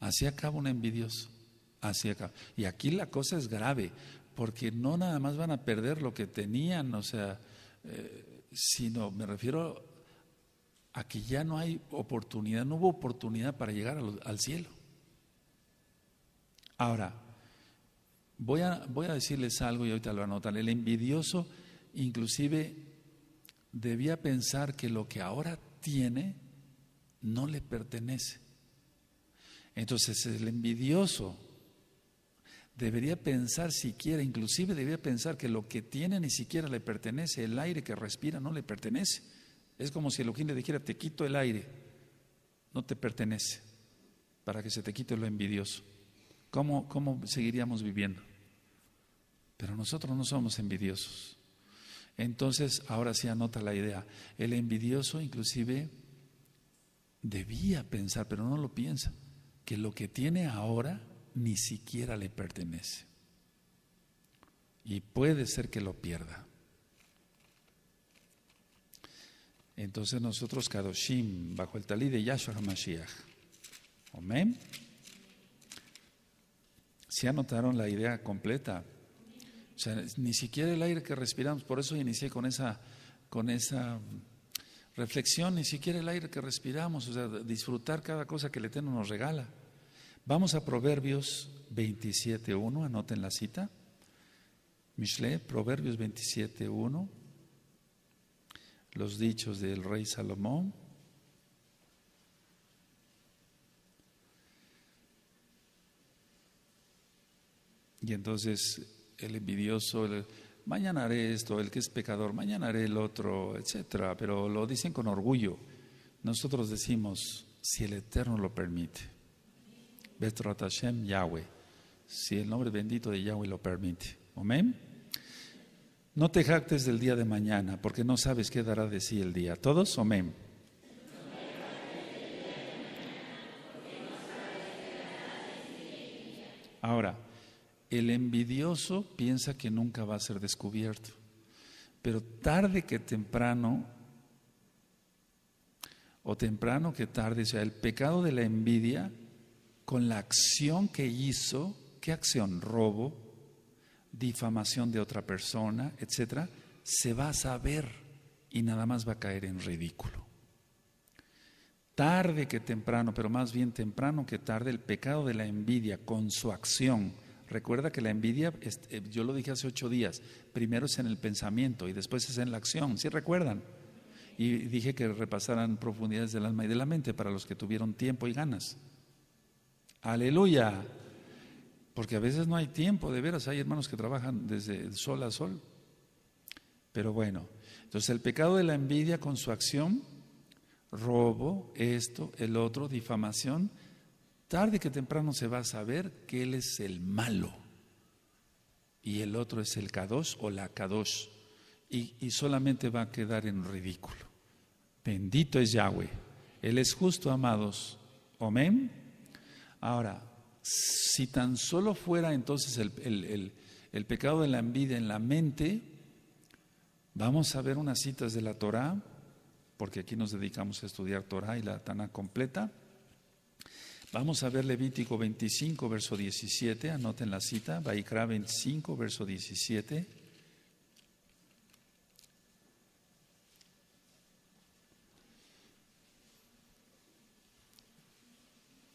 Así acaba un envidioso. Así acaba. Y aquí la cosa es grave, porque no nada más van a perder lo que tenían, o sea, eh, sino me refiero a que ya no hay oportunidad, no hubo oportunidad para llegar al, cielo. Ahora, voy a, voy a decirles algo y ahorita lo anotan. El envidioso inclusive debía pensar que lo que ahora tiene no le pertenece. Entonces el envidioso debería pensar siquiera, inclusive debería pensar que lo que tiene ni siquiera le pertenece, el aire que respira no le pertenece. Es como si el ojín le dijera, te quito el aire, no te pertenece, para que se te quite lo envidioso. ¿Cómo, cómo seguiríamos viviendo? Pero nosotros no somos envidiosos. Entonces, ahora sí anota la idea. El envidioso inclusive debía pensar, pero no lo piensa, que lo que tiene ahora ni siquiera le pertenece. Y puede ser que lo pierda. Entonces nosotros, Kadoshim, bajo el talí de Yahshua HaMashiach. Amén. ¿Se anotaron la idea completa? O sea, ni siquiera el aire que respiramos, por eso inicié con esa, con esa reflexión, ni siquiera el aire que respiramos, o sea, disfrutar cada cosa que el Eterno nos regala. Vamos a Proverbios 27.1, anoten la cita. Mishle, Proverbios 27.1, los dichos del rey Salomón. Y entonces el envidioso, el, mañana haré esto, el que es pecador, mañana haré el otro, etcétera. Pero lo dicen con orgullo. Nosotros decimos, si el Eterno lo permite. Betro Hashem Yahweh, si el nombre bendito de Yahweh lo permite. Amén. No te jactes del día de mañana, porque no sabes qué dará de sí el día. ¿Todos? Amén. Ahora, el envidioso piensa que nunca va a ser descubierto, pero tarde que temprano, o temprano que tarde, o sea, el pecado de la envidia con la acción que hizo, ¿qué acción? Robo, difamación de otra persona, etcétera, se va a saber y nada más va a caer en ridículo. Tarde que temprano, pero más bien temprano que tarde, el pecado de la envidia con su acción. Recuerda que la envidia, eh, yo lo dije hace ocho días, primero es en el pensamiento y después es en la acción, ¿sí recuerdan? Y dije que repasaran profundidades del alma y de la mente para los que tuvieron tiempo y ganas. Aleluya. Porque a veces no hay tiempo, de veras, hay hermanos que trabajan desde sol a sol. Pero bueno, entonces el pecado de la envidia con su acción, robo, esto, el otro, difamación, tarde que temprano se va a saber que él es el malo y el otro es el k o la k y, y solamente va a quedar en ridículo. Bendito es Yahweh. Él es justo, amados. Amén. Ahora, si tan solo fuera entonces el, el, el, pecado de la envidia en la mente, vamos a ver unas citas de la Torah, porque aquí nos dedicamos a estudiar Torah y la Tana completa. Vamos a ver Levítico 25, verso 17, anoten la cita, Baikra 25, verso 17.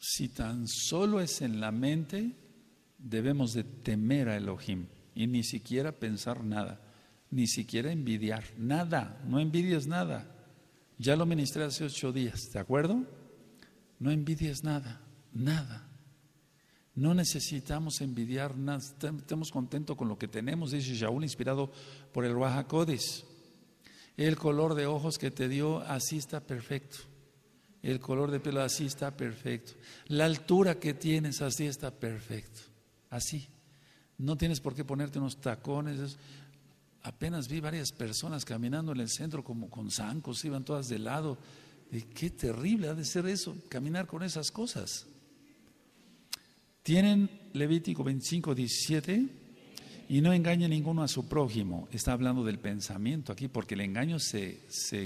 si tan solo es en la mente, debemos de temer a Elohim y ni siquiera pensar nada, ni siquiera envidiar, nada, no envidies nada. Ya lo ministré hace ocho días, ¿de acuerdo? No envidies nada, nada. No necesitamos envidiar nada, estemos contentos con lo que tenemos, dice Shaul, inspirado por el Wahakodis. El color de ojos que te dio, así está perfecto el color de pelo así está perfecto, la altura que tienes así está perfecto, así. No tienes por qué ponerte unos tacones. Apenas vi varias personas caminando en el centro como con zancos, iban todas de lado. qué terrible ha de ser eso, caminar con esas cosas. Tienen Levítico 25, 17. Y no engañe ninguno a su prójimo. Está hablando del pensamiento aquí, porque el engaño se,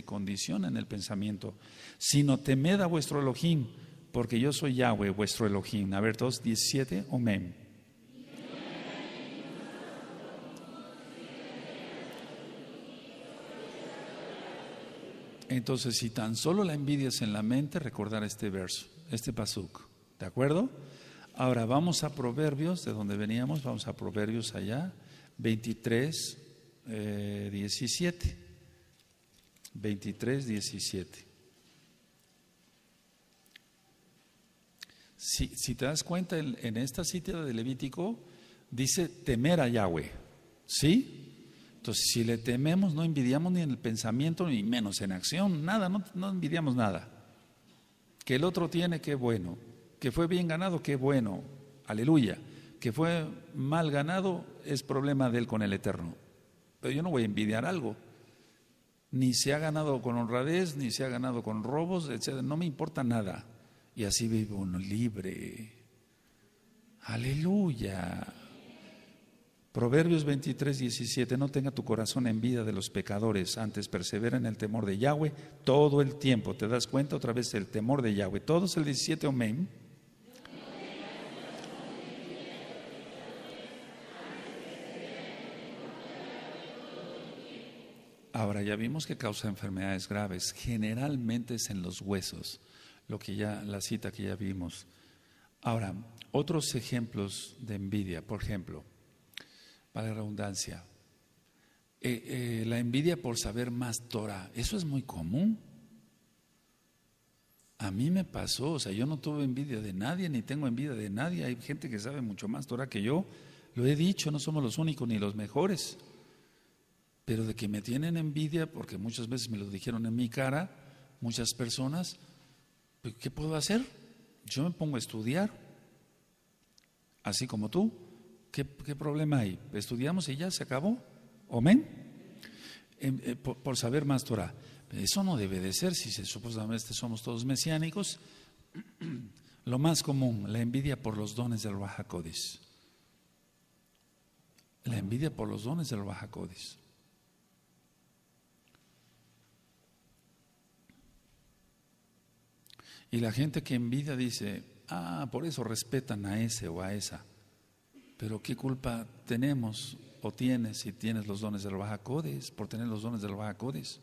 condiciona en el pensamiento. Sino temed a vuestro Elohim, porque yo soy Yahweh, vuestro Elohim. A ver, todos 17, Omen. Entonces, si tan solo la envidia es en la mente, recordar este verso, este pasuk. ¿De acuerdo? Ahora vamos a Proverbios, de donde veníamos, vamos a Proverbios allá, 23, 17. 23, 17. Si, te das cuenta, en, esta cita de Levítico dice temer a Yahweh, ¿sí? Entonces, si le tememos, no envidiamos ni en el pensamiento, ni menos en acción, nada, no, no envidiamos nada. Que el otro tiene, qué bueno. Que fue bien ganado, qué bueno, aleluya. Que fue mal ganado, es problema de él con el Eterno. Pero yo no voy a envidiar algo. Ni se ha ganado con honradez, ni se ha ganado con robos, etc. No me importa nada. Y así vivo uno libre. Aleluya. Proverbios 23, 17. No tenga tu corazón en vida de los pecadores, antes persevera en el temor de Yahweh todo el tiempo. ¿Te das cuenta otra vez el temor de Yahweh? Todos el 17, amén. Ahora, ya vimos que causa enfermedades graves. Generalmente es en los huesos, lo que ya, la cita que ya vimos. Ahora, otros ejemplos de envidia, por ejemplo, para redundancia, eh, eh, la envidia por saber más Torah, eso es muy común. A mí me pasó, o sea, yo no tuve envidia de nadie, ni tengo envidia de nadie. Hay gente que sabe mucho más Torah que yo. Lo he dicho, no somos los únicos ni los mejores pero de que me tienen envidia, porque muchas veces me lo dijeron en mi cara, muchas personas, pues, ¿qué puedo hacer? Yo me pongo a estudiar, así como tú. ¿Qué, problema hay? Estudiamos y ya se acabó. Amén. Em, eh, por, saber más Torah. Eso no debe de ser, si supuestamente somos todos mesiánicos. [clears throat] Lo más común, la envidia por los dones del Bajacodis La envidia por los dones del Bajacodis Y la gente que envidia dice, ah, por eso respetan a ese o a esa. Pero ¿qué culpa tenemos o tienes si tienes los dones del Baja Codes, por tener los dones del Baja Codes?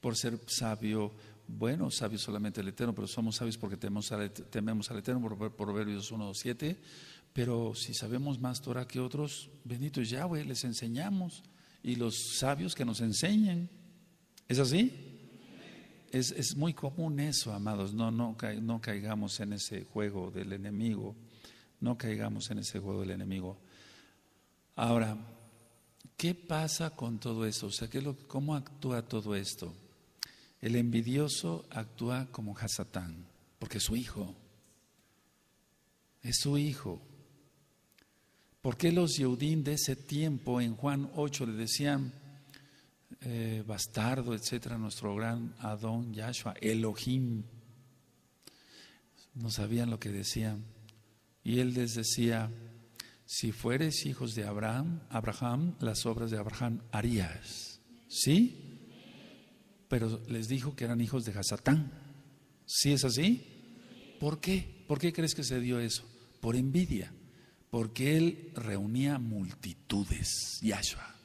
Por ser sabio, bueno, sabio solamente el Eterno, pero somos sabios porque tememos al, Eterno, por Proverbios 7 Pero si sabemos más Torah que otros, bendito Yahweh, les enseñamos. Y los sabios que nos enseñen. ¿Es así? es, muy común eso, amados. No, no, no caigamos en ese juego del enemigo. No caigamos en ese juego del enemigo. Ahora, ¿qué pasa con todo eso? O sea, ¿cómo actúa todo esto? El envidioso actúa como Hasatán, porque es su hijo. Es su hijo. ¿Por qué los Yeudín de ese tiempo en Juan 8 le decían, eh, bastardo, etcétera, nuestro gran Adón Yahshua, Elohim. No sabían lo que decían. Y él les decía, si fueres hijos de Abraham, Abraham, las obras de Abraham harías. ¿Sí? Pero les dijo que eran hijos de Hasatán. ¿Sí es así? ¿Por qué? ¿Por qué crees que se dio eso? Por envidia. Porque él reunía multitudes, Yahshua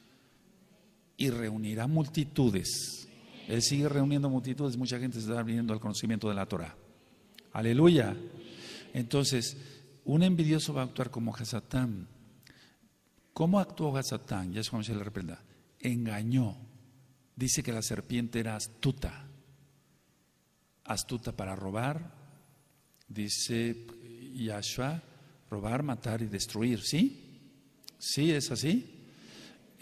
y reunirá multitudes. Él sigue reuniendo multitudes, mucha gente se está viniendo al conocimiento de la Torah. Aleluya. Entonces, un envidioso va a actuar como Hasatán. ¿Cómo actuó Hasatán? Ya se le reprenda. Engañó. Dice que la serpiente era astuta. Astuta para robar, dice Yahshua, robar, matar y destruir. ¿Sí? ¿Sí es así?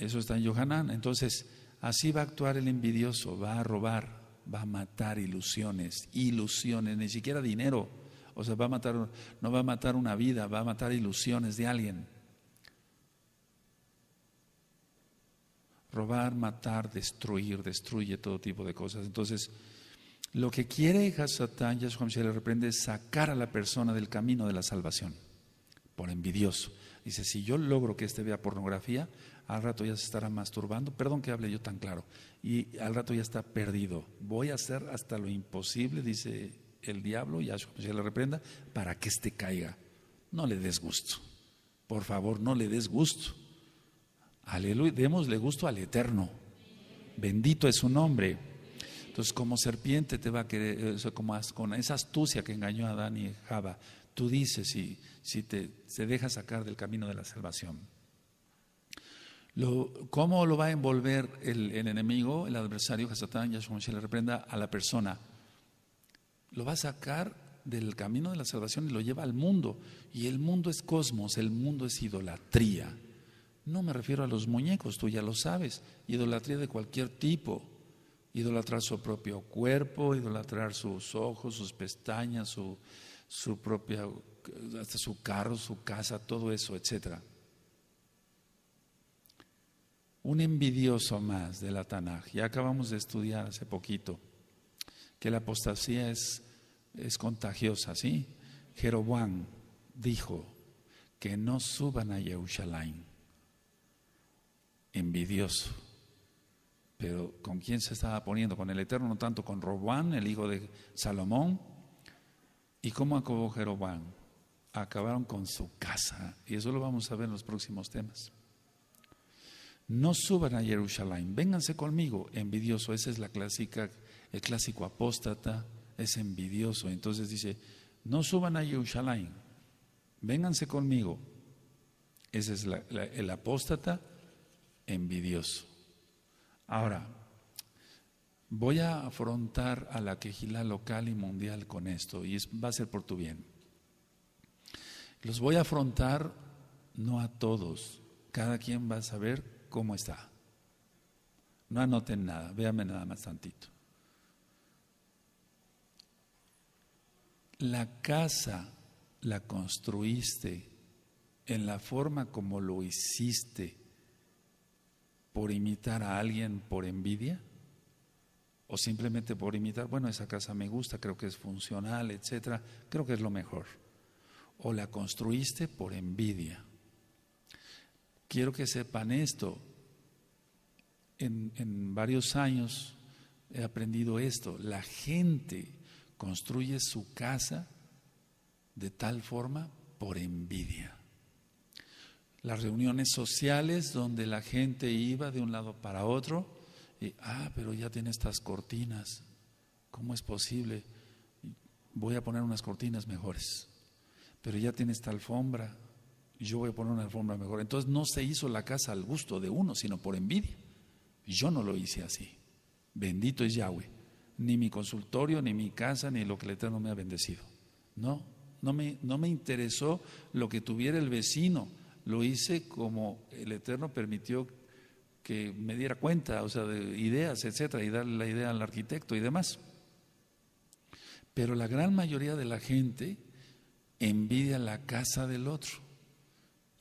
Eso está en Yohanan. Entonces, así va a actuar el envidioso, va a robar, va a matar ilusiones, ilusiones, ni siquiera dinero. O sea, va a matar, no va a matar una vida, va a matar ilusiones de alguien. Robar, matar, destruir, destruye todo tipo de cosas. Entonces, lo que quiere Hasatán, Yahshua se le reprende, es sacar a la persona del camino de la salvación, por envidioso. Dice, si yo logro que este vea pornografía, al rato ya se estará masturbando, perdón que hable yo tan claro, y al rato ya está perdido. Voy a hacer hasta lo imposible, dice el diablo, pues, ya se le reprenda, para que éste caiga. No le des gusto, por favor, no le des gusto. Aleluya, démosle gusto al Eterno. Bendito es su nombre. Entonces, como serpiente te va a querer, eh, como con esa astucia que engañó a Adán y Java, tú dices si, si te, deja sacar del camino de la salvación. ¿Cómo lo va a envolver el, enemigo, el adversario, que Yahshua le reprenda a la persona? Lo va a sacar del camino de la salvación y lo lleva al mundo. Y el mundo es cosmos, el mundo es idolatría. No me refiero a los muñecos, tú ya lo sabes. Idolatría de cualquier tipo. Idolatrar su propio cuerpo, idolatrar sus ojos, sus pestañas, su, su propia, hasta su carro, su casa, todo eso, etcétera un envidioso más de la Tanaj. Ya acabamos de estudiar hace poquito que la apostasía es, contagiosa, ¿sí? Jeroboam dijo que no suban a Jerusalén. Envidioso. Pero ¿con quién se estaba poniendo? Con el Eterno, no tanto con Robán, el hijo de Salomón. ¿Y cómo acabó Jeroboam? Acabaron con su casa. Y eso lo vamos a ver en los próximos temas no suban a Jerusalén, vénganse conmigo, envidioso, esa es la clásica, el clásico apóstata, es envidioso. Entonces dice, no suban a Jerusalén, vénganse conmigo. Ese es el apóstata envidioso. Ahora, voy a afrontar a la quejila local y mundial con esto, y es, va a ser por tu bien. Los voy a afrontar no a todos, cada quien va a saber cómo está. No anoten nada, véanme nada más tantito. La casa la construiste en la forma como lo hiciste por imitar a alguien por envidia o simplemente por imitar, bueno, esa casa me gusta, creo que es funcional, etcétera, creo que es lo mejor. O la construiste por envidia. Quiero que sepan esto. En, varios años he aprendido esto. La gente construye su casa de tal forma por envidia. Las reuniones sociales donde la gente iba de un lado para otro y, ah, pero ya tiene estas cortinas. ¿Cómo es posible? Voy a poner unas cortinas mejores. Pero ya tiene esta alfombra yo voy a poner una alfombra mejor. Entonces no se hizo la casa al gusto de uno, sino por envidia. Yo no lo hice así. Bendito es Yahweh. Ni mi consultorio, ni mi casa, ni lo que el Eterno me ha bendecido. No, no me, no me interesó lo que tuviera el vecino. Lo hice como el Eterno permitió que me diera cuenta, o sea, de ideas, etcétera, y darle la idea al arquitecto y demás. Pero la gran mayoría de la gente envidia la casa del otro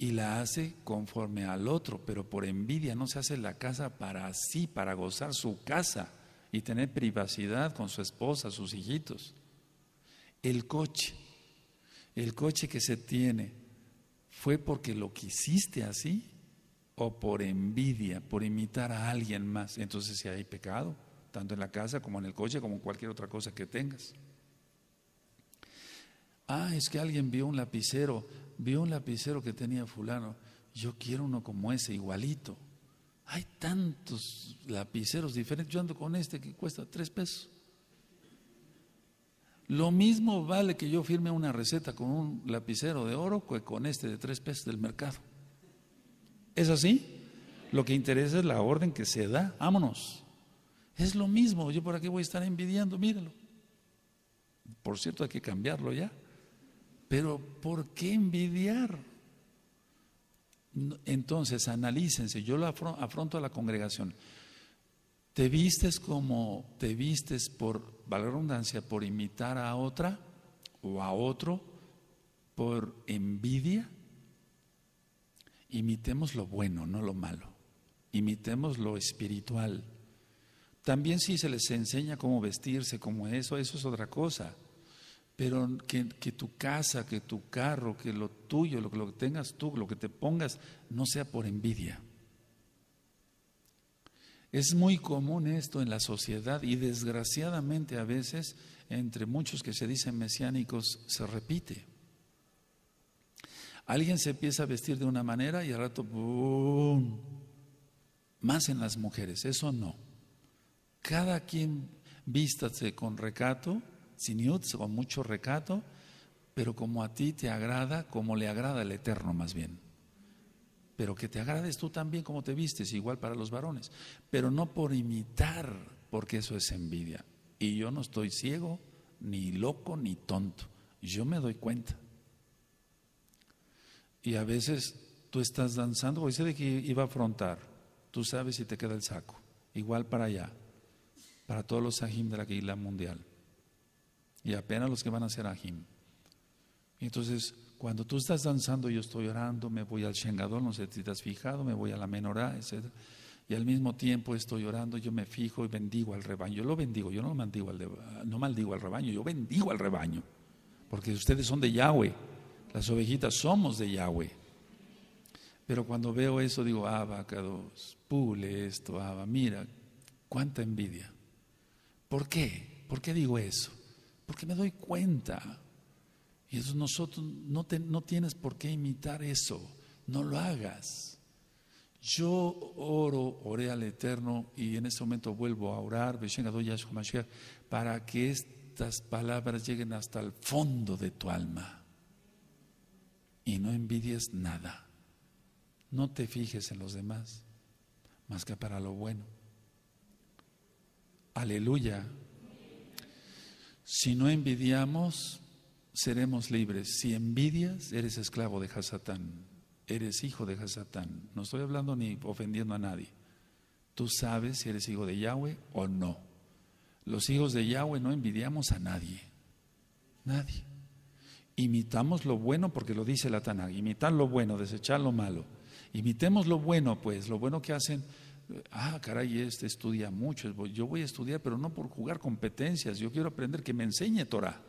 y la hace conforme al otro, pero por envidia no se hace la casa para sí, para gozar su casa y tener privacidad con su esposa, sus hijitos. El coche, el coche que se tiene, ¿fue porque lo quisiste así o por envidia, por imitar a alguien más? Entonces si hay pecado, tanto en la casa como en el coche, como en cualquier otra cosa que tengas. Ah, es que alguien vio un lapicero vi un lapicero que tenía fulano, yo quiero uno como ese, igualito. Hay tantos lapiceros diferentes, yo ando con este que cuesta tres pesos. Lo mismo vale que yo firme una receta con un lapicero de oro que con este de tres pesos del mercado. ¿Es así? Lo que interesa es la orden que se da. Vámonos. Es lo mismo. Yo por aquí voy a estar envidiando, mírenlo. Por cierto, hay que cambiarlo ya. Pero ¿por qué envidiar? Entonces, analícense, yo lo afronto a la congregación. ¿Te vistes como te vistes por, valga redundancia, por imitar a otra o a otro por envidia? Imitemos lo bueno, no lo malo. Imitemos lo espiritual. También si se les enseña cómo vestirse, como eso, eso es otra cosa pero que, tu casa, que tu carro, que lo tuyo, lo, que tengas tú, lo que te pongas, no sea por envidia. Es muy común esto en la sociedad y desgraciadamente a veces entre muchos que se dicen mesiánicos se repite. Alguien se empieza a vestir de una manera y al rato, más en las mujeres, eso no. Cada quien vístase con recato, siniut, con mucho recato, pero como a ti te agrada, como le agrada el Eterno más bien. Pero que te agrades tú también como te vistes, igual para los varones, pero no por imitar, porque eso es envidia. Y yo no estoy ciego, ni loco, ni tonto. Yo me doy cuenta. Y a veces tú estás danzando, sé de que iba a afrontar, tú sabes si te queda el saco. Igual para allá, para todos los sahim de la isla Mundial y apenas los que van a ser ajim. Entonces, cuando tú estás danzando, yo estoy orando, me voy al Shengadol, no sé si te has fijado, me voy a la menorá, etc. Y al mismo tiempo estoy orando, yo me fijo y bendigo al rebaño. Yo lo bendigo, yo no, maldigo al, no maldigo al rebaño, yo bendigo al rebaño. Porque ustedes son de Yahweh, las ovejitas somos de Yahweh. Pero cuando veo eso digo, vacados, pule esto, ah, mira, cuánta envidia. ¿Por qué? ¿Por qué digo eso? porque me doy cuenta. Y eso nosotros no, no tienes por qué imitar eso, no lo hagas. Yo oro, oré al Eterno y en este momento vuelvo a orar, para que estas palabras lleguen hasta el fondo de tu alma y no envidies nada. No te fijes en los demás, más que para lo bueno. Aleluya. Si no envidiamos, seremos libres. Si envidias, eres esclavo de Hasatán. Eres hijo de Hasatán. No estoy hablando ni ofendiendo a nadie. Tú sabes si eres hijo de Yahweh o no. Los hijos de Yahweh no envidiamos a nadie. Nadie. Imitamos lo bueno porque lo dice la Tanakh. Imitar lo bueno, desechar lo malo. Imitemos lo bueno, pues, lo bueno que hacen ah, caray, este estudia mucho, yo voy a estudiar, pero no por jugar competencias, yo quiero aprender que me enseñe Torah,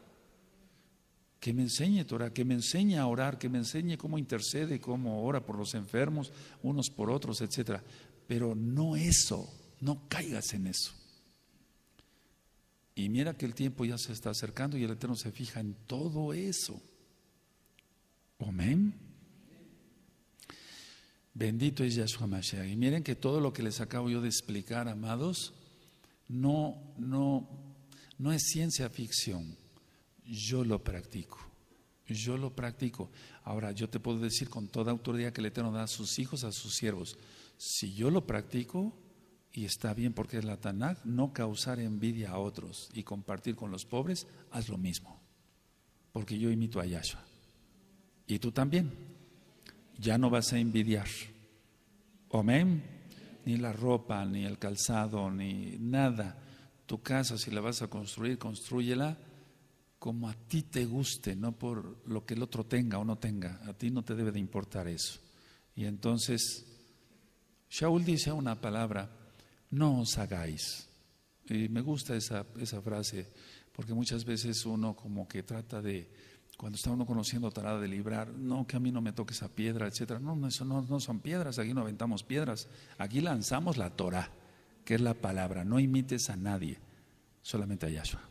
que me enseñe Torah, que me enseñe a orar, que me enseñe cómo intercede, cómo ora por los enfermos, unos por otros, etc. Pero no eso, no caigas en eso. Y mira que el tiempo ya se está acercando y el Eterno se fija en todo eso. Amén. Bendito es Yahshua Mashiach. Y miren que todo lo que les acabo yo de explicar, amados, no, no, no es ciencia ficción. Yo lo practico. Yo lo practico. Ahora, yo te puedo decir con toda autoridad que el Eterno da a sus hijos, a sus siervos. Si yo lo practico, y está bien porque es la Tanakh, no causar envidia a otros y compartir con los pobres, haz lo mismo. Porque yo imito a Yahshua. Y tú también ya no vas a envidiar. Amén. Ni la ropa, ni el calzado, ni nada. Tu casa, si la vas a construir, construyela como a ti te guste, no por lo que el otro tenga o no tenga. A ti no te debe de importar eso. Y entonces, Shaul dice una palabra, no os hagáis. Y me gusta esa, esa frase, porque muchas veces uno como que trata de cuando está uno conociendo tarada de librar, no, que a mí no me toque esa piedra, etcétera. No, no, eso no, no son piedras, aquí no aventamos piedras, aquí lanzamos la Torah, que es la palabra, no imites a nadie, solamente a Yahshua.